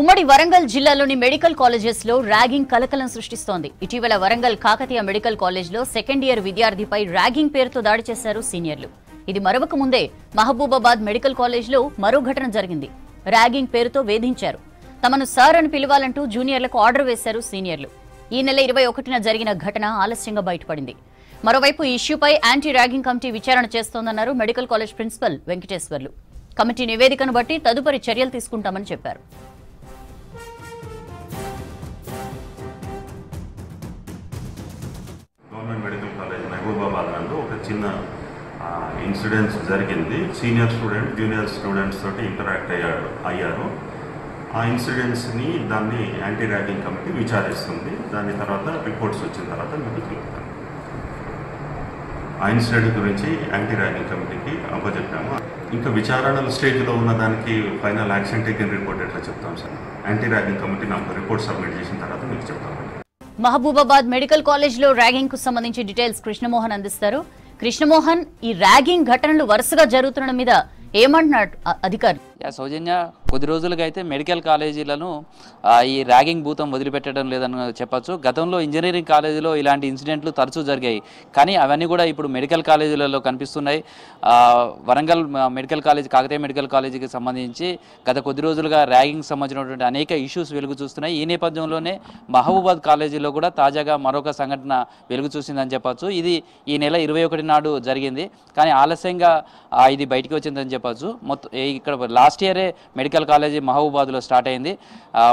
ఉమ్మడి వరంగల్ జిల్లాలోని medical colleges లో ర్యాగింగ్ కలకలం సృష్టిస్తోంది ఇటీవల వరంగల్ కాకతీయ మెడికల్ కాలేజ్ లో సెకండ్ ఇయర్ విద్యార్థిపై ర్యాగింగ్ పేరుతో దాడి చేశారు సీనియర్లు ఇది మరొక ముందే మహబూబాబాద్ మెడికల్ కాలేజ్ లో మరో ఘటన జరిగింది ర్యాగింగ్ పేరుతో వేధించారు తమను సార్ అని పిలవాలంటూ జూనియర్లకు ఆర్డర్ వేశారు సీనియర్లు ఈ నెల ఇరవై ఒకటిన జరిగిన ఘటన ఆలస్యంగా బయటపడింది మరోవైపు ఈ ఇష్యూపై యాంటీ ర్యాగింగ్ కమిటీ విచారణ చేస్తోందన్నారు medical college principal Venkateshwarlu committee నివేదికను బట్టి తదుపరి చర్యలు తీసుకుంటామని చెప్పారు చిన్న ఇన్సిడెంట్స్ జరిగింది సీనియర్ స్టూడెంట్ జూనియర్ స్టూడెంట్స్ తోటి ఇంటరాక్ట్ అయ్యాడు అయ్యారు ఆ ఇన్సిడెంట్స్ని దాన్ని యాంటీ ర్యాగింగ్ కమిటీ విచారిస్తుంది దాని తర్వాత రిపోర్ట్స్ వచ్చిన తర్వాత మీకు చెప్తాను ఆ ఇన్సిడెంట్ గురించి యాంటీ ర్యాగింగ్ కమిటీకి అప్పచెప్పాము ఇంకా విచారణ స్టేజ్లో ఉన్న దానికి ఫైనల్ యాక్షన్ టేకింగ్ రిపోర్ట్ ఎట్లా చెప్తాం సార్ యాంటీ ర్యాగింగ్ కమిటీ నాకు రిపోర్ట్ సబ్మిట్ చేసిన తర్వాత మీకు చెప్తాం మహబూబాబాద్ మెడికల్ కాలేజ్లో ర్యాగింగ్కు సంబంధించి డీటెయిల్స్ కృష్ణమోహన్ అందిస్తారు కృష్ణమోహన్ ఈ ర్యాగింగ్ ఘటనలు వరుసగా జరుగుతుండడం మీద ఏమంటున్నాడు అధికారులు సౌజన్య కొద్ది రోజులుగా అయితే మెడికల్ కాలేజీలను ఈ ర్యాగింగ్ భూతం వదిలిపెట్టడం లేదని చెప్పచ్చు గతంలో ఇంజనీరింగ్ కాలేజీలో ఇలాంటి ఇన్సిడెంట్లు తరచూ జరిగాయి కానీ అవన్నీ కూడా ఇప్పుడు మెడికల్ కాలేజీలలో కనిపిస్తున్నాయి Warangal medical college Kakatiya medical కాలేజీకి సంబంధించి గత కొద్ది రోజులుగా ర్యాగింగ్ సంబంధించినటువంటి అనేక ఇష్యూస్ వెలుగు చూస్తున్నాయి ఈ నేపథ్యంలోనే మహబూబాద్ కాలేజీలో కూడా తాజాగా మరొక సంఘటన వెలుగు చూసిందని చెప్పచ్చు ఇది ఈ నెల ఇరవై ఒకటి నాడు జరిగింది కానీ ఆలస్యంగా ఇది బయటకు వచ్చిందని చెప్పచ్చు మొత్తం ఇక్కడ లా లాస్ట్ ఇయరే మెడికల్ కాలేజీ మహబూబాద్లో స్టార్ట్ అయింది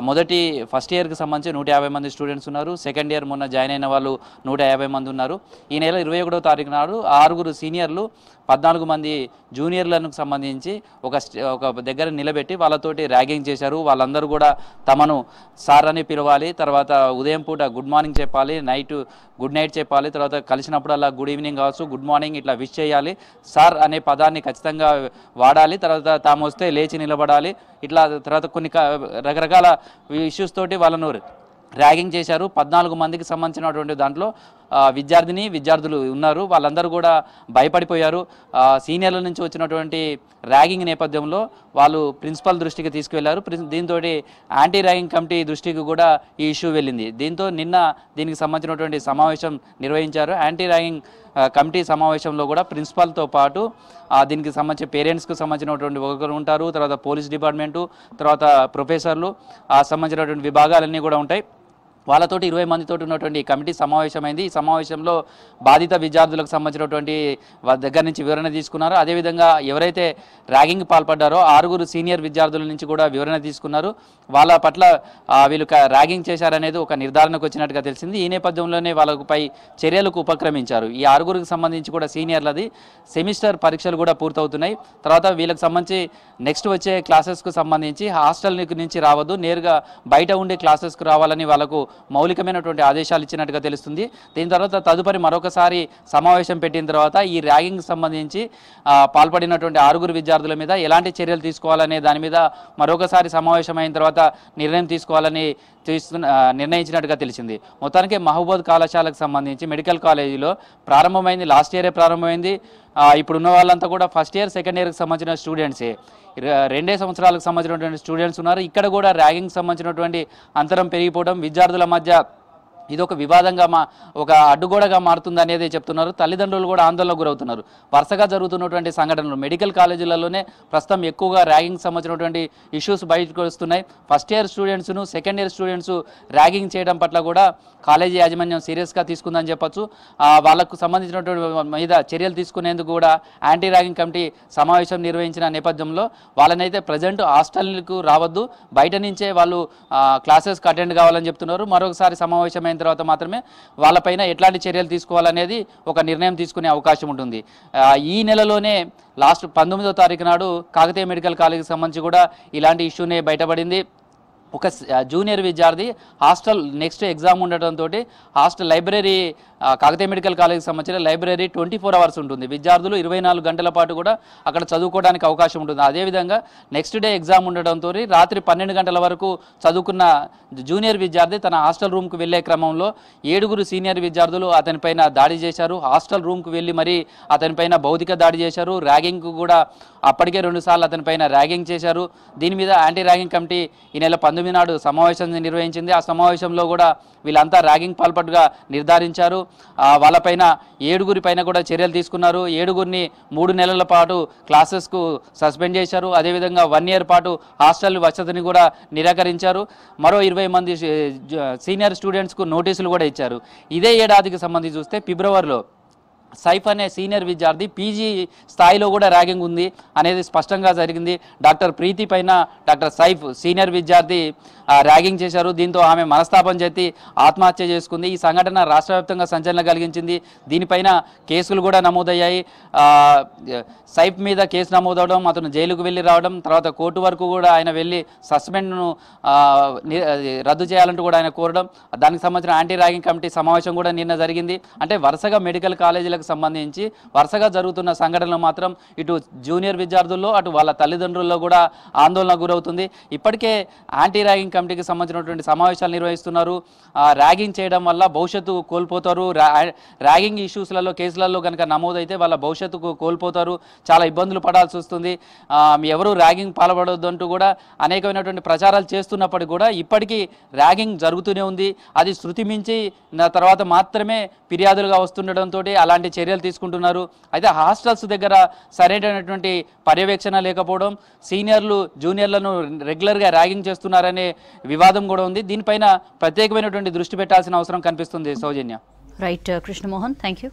మొదటి ఫస్ట్ ఇయర్కి సంబంధించి నూట యాభై మంది స్టూడెంట్స్ ఉన్నారు సెకండ్ ఇయర్ మొన్న జాయిన్ అయిన వాళ్ళు నూట యాభై మంది ఉన్నారు ఈ నెల ఇరవై ఒకటో తారీఖు నాడు ఆరుగురు సీనియర్లు పద్నాలుగు మంది జూనియర్లను సంబంధించి ఒక ఒక దగ్గర నిలబెట్టి వాళ్ళతోటి ర్యాగింగ్ చేశారు వాళ్ళందరూ కూడా తమను సార్ అని పిలవాలి తర్వాత ఉదయం పూట గుడ్ మార్నింగ్ చెప్పాలి నైట్ గుడ్ నైట్ చెప్పాలి తర్వాత కలిసినప్పుడు అలా గుడ్ ఈవినింగ్ కావచ్చు గుడ్ మార్నింగ్ ఇట్లా విష్ చేయాలి సార్ అనే పదాన్ని ఖచ్చితంగా వాడాలి తర్వాత తాము వస్తే లేచి నిలబడాలి ఇట్లా తర్వాత కొన్ని రకరకాల ఇష్యూస్ తోటి వాళ్ళను ర్యాగింగ్ చేశారు పద్నాలుగు మందికి సంబంధించినటువంటి దాంట్లో విద్యార్థిని విద్యార్థులు ఉన్నారు వాళ్ళందరూ కూడా భయపడిపోయారు సీనియర్ల నుంచి వచ్చినటువంటి ర్యాగింగ్ నేపథ్యంలో వాళ్ళు ప్రిన్సిపల్ దృష్టికి తీసుకువెళ్లారు దీంతో యాంటీ ర్యాగింగ్ కమిటీ దృష్టికి కూడా ఈ ఇష్యూ వెళ్ళింది దీంతో నిన్న దీనికి సంబంధించినటువంటి సమావేశం నిర్వహించారు యాంటీ ర్యాగింగ్ కమిటీ సమావేశంలో కూడా ప్రిన్సిపాల్తో పాటు దీనికి సంబంధించి పేరెంట్స్కి సంబంధించినటువంటి ఒకరు ఉంటారు తర్వాత పోలీస్ డిపార్ట్మెంటు తర్వాత ప్రొఫెసర్లు సంబంధించినటువంటి విభాగాలన్నీ కూడా ఉంటాయి వాళ్ళతోటి ఇరవై మందితోటి ఉన్నటువంటి కమిటీ సమావేశమైంది ఈ సమావేశంలో బాధిత విద్యార్థులకు సంబంధించినటువంటి దగ్గర నుంచి వివరణ తీసుకున్నారు అదేవిధంగా ఎవరైతే ర్యాగింగ్ పాల్పడ్డారో ఆరుగురు సీనియర్ విద్యార్థుల నుంచి కూడా వివరణ తీసుకున్నారు వాళ్ళ పట్ల వీళ్ళు ర్యాగింగ్ చేశారనేది ఒక నిర్ధారణకు వచ్చినట్టుగా తెలిసింది ఈ నేపథ్యంలోనే వాళ్ళపై చర్యలకు ఉపక్రమించారు ఈ ఆరుగురికి సంబంధించి కూడా సీనియర్లది సెమిస్టర్ పరీక్షలు కూడా పూర్తవుతున్నాయి తర్వాత వీళ్ళకి సంబంధించి నెక్స్ట్ వచ్చే క్లాసెస్కు సంబంధించి హాస్టల్ నుంచి రావద్దు నేరుగా బయట ఉండే క్లాసెస్కు రావాలని వాళ్ళకు మౌలికమైనటువంటి ఆదేశాలు ఇచ్చినట్టుగా తెలుస్తుంది దీని తర్వాత తదుపరి మరొకసారి సమావేశం పెట్టిన తర్వాత ఈ ర్యాగింగ్ సంబంధించి పాల్పడినటువంటి ఆరుగురు విద్యార్థుల మీద ఎలాంటి చర్యలు తీసుకోవాలనే దాని మీద మరొకసారి సమావేశం అయిన తర్వాత నిర్ణయం తీసుకోవాలని తీస్తున్న నిర్ణయించినట్టుగా తెలిసింది మొత్తానికి మహబూబాద్ కళాశాలకు సంబంధించి మెడికల్ కాలేజీలో ప్రారంభమైంది లాస్ట్ ఇయరే ప్రారంభమైంది ఇప్పుడున్న వాళ్ళంతా కూడా ఫస్ట్ ఇయర్ సెకండ్ ఇయర్కి సంబంధించిన స్టూడెంట్సే రెండే సంవత్సరాలకు సంబంధించినటువంటి స్టూడెంట్స్ ఉన్నారు ఇక్కడ కూడా ర్యాగింగ్కి సంబంధించినటువంటి అంతరం పెరిగిపోవడం విద్యార్థుల మధ్య ఇది ఒక వివాదంగా మా ఒక అడ్డుగోడగా మారుతుంది అనేది చెప్తున్నారు తల్లిదండ్రులు కూడా ఆందోళనకు గురవుతున్నారు వరుసగా జరుగుతున్నటువంటి సంఘటనలు మెడికల్ కాలేజీలలోనే ప్రస్తుతం ఎక్కువగా ర్యాగింగ్ సంబంధించినటువంటి ఇష్యూస్ బయటకు వస్తున్నాయి ఫస్ట్ ఇయర్ స్టూడెంట్స్ను సెకండ్ ఇయర్ స్టూడెంట్స్ ర్యాగింగ్ చేయడం పట్ల కూడా కాలేజీ యాజమాన్యం సీరియస్గా తీసుకుందని చెప్పొచ్చు వాళ్ళకు సంబంధించినటువంటి మీద చర్యలు తీసుకునేందుకు కూడా యాంటీ ర్యాగింగ్ కమిటీ సమావేశం నిర్వహించిన నేపథ్యంలో వాళ్ళనైతే ప్రజెంట్ హాస్టల్కు రావద్దు బయట నుంచే వాళ్ళు క్లాసెస్కి అటెండ్ కావాలని చెప్తున్నారు మరొకసారి సమావేశమైన అయిన తర్వాత మాత్రమే వాళ్ళపైన ఎట్లాంటి చర్యలు తీసుకోవాలనేది ఒక నిర్ణయం తీసుకునే అవకాశం ఉంటుంది ఈ నెలలోనే లాస్ట్ పంతొమ్మిదో తారీఖు నాడు కాకతీయ మెడికల్ కాలేజీకి సంబంధించి కూడా ఇలాంటి ఇష్యూనే బయటపడింది ఒక జూనియర్ విద్యార్థి హాస్టల్ నెక్స్ట్ ఎగ్జామ్ ఉండటంతో హాస్టల్ లైబ్రరీ కాకతీయ మెడికల్ కాలేజీకి సంబంధించిన లైబ్రరీ ట్వంటీ ఫోర్ అవర్స్ ఉంటుంది విద్యార్థులు ఇరవై నాలుగు గంటల పాటు కూడా అక్కడ చదువుకోవడానికి అవకాశం ఉంటుంది అదేవిధంగా నెక్స్ట్ డే ఎగ్జామ్ ఉండటంతో రాత్రి పన్నెండు గంటల వరకు చదువుకున్న జూనియర్ విద్యార్థి తన హాస్టల్ రూమ్కు వెళ్లే క్రమంలో ఏడుగురు సీనియర్ విద్యార్థులు అతనిపైన దాడి చేశారు హాస్టల్ రూమ్కు వెళ్ళి మరీ అతనిపైన భౌతిక దాడి చేశారు ర్యాగింగ్ కూడా అప్పటికే రెండుసార్లు అతనిపైన ర్యాగింగ్ చేశారు దీని మీద యాంటీ ర్యాగింగ్ కమిటీ ఈ నెల పంతొమ్మిది పంతొమ్మిది నాడు సమావేశం నిర్వహించింది ఆ సమావేశంలో కూడా వీళ్ళంతా ర్యాగింగ్ పాల్పట్టుగా నిర్ధారించారు వాళ్ళపైన ఏడుగురి పైన కూడా చర్యలు తీసుకున్నారు ఏడుగురిని మూడు నెలల పాటు క్లాసెస్కు సస్పెండ్ చేశారు అదేవిధంగా వన్ ఇయర్ పాటు హాస్టల్ వసతిని కూడా నిరాకరించారు మరో ఇరవై మంది సీనియర్ స్టూడెంట్స్కు నోటీసులు కూడా ఇచ్చారు ఇదే ఏడాదికి సంబంధించి చూస్తే ఫిబ్రవరిలో సైఫ్ అనే సీనియర్ విద్యార్థి పీజీ స్థాయిలో కూడా ర్యాగింగ్ ఉంది అనేది స్పష్టంగా జరిగింది డాక్టర్ ప్రీతి పైన డాక్టర్ సైఫ్ సీనియర్ విద్యార్థి ర్యాగింగ్ చేశారు దీంతో ఆమె మనస్తాపం చేతి ఆత్మహత్య చేసుకుంది ఈ సంఘటన రాష్ట్ర సంచలనం కలిగించింది దీనిపైన కేసులు కూడా నమోదయ్యాయి సైఫ్ మీద కేసు నమోదవడం అతను జైలుకు వెళ్ళి రావడం తర్వాత కోర్టు వరకు కూడా ఆయన వెళ్ళి సస్పెండ్ను రద్దు చేయాలంటూ కూడా ఆయన కోరడం దానికి సంబంధించిన యాంటీ ర్యాగింగ్ కమిటీ సమావేశం కూడా నిన్న జరిగింది అంటే వరుసగా మెడికల్ కాలేజీలకు విద్యార్థులకు సంబంధించి వరుసగా జరుగుతున్న సంఘటనలు మాత్రం ఇటు జూనియర్ విద్యార్థుల్లో అటు వాళ్ళ తల్లిదండ్రుల్లో కూడా ఆందోళన గురవుతుంది ఇప్పటికే యాంటీ ర్యాగింగ్ కమిటీకి సంబంధించినటువంటి సమావేశాలు నిర్వహిస్తున్నారు ర్యాగింగ్ చేయడం వల్ల భవిష్యత్తు కోల్పోతారు ర్యాగింగ్ ఇష్యూస్లలో కేసులలో కనుక నమోదైతే వాళ్ళ భవిష్యత్తుకు కోల్పోతారు చాలా ఇబ్బందులు పడాల్సి వస్తుంది ఎవరు ర్యాగింగ్ పాల్పడొద్దు కూడా అనేకమైనటువంటి ప్రచారాలు చేస్తున్నప్పటికీ కూడా ఇప్పటికీ ర్యాగింగ్ జరుగుతూనే ఉంది అది శృతి మించి తర్వాత మాత్రమే ఫిర్యాదులుగా వస్తుండటంతో అలాంటి చర్యలు తీసుకుంటున్నారు అయితే హాస్టల్స్ దగ్గర సరైనటువంటి పర్యవేక్షణ లేకపోవడం సీనియర్లు జూనియర్లను రెగ్యులర్గా ర్యాగింగ్ చేస్తున్నారనే వివాదం కూడా ఉంది దీనిపైన ప్రత్యేకమైనటువంటి దృష్టి పెట్టాల్సిన అవసరం కనిపిస్తుంది Soujanya right Krishnamohan thank you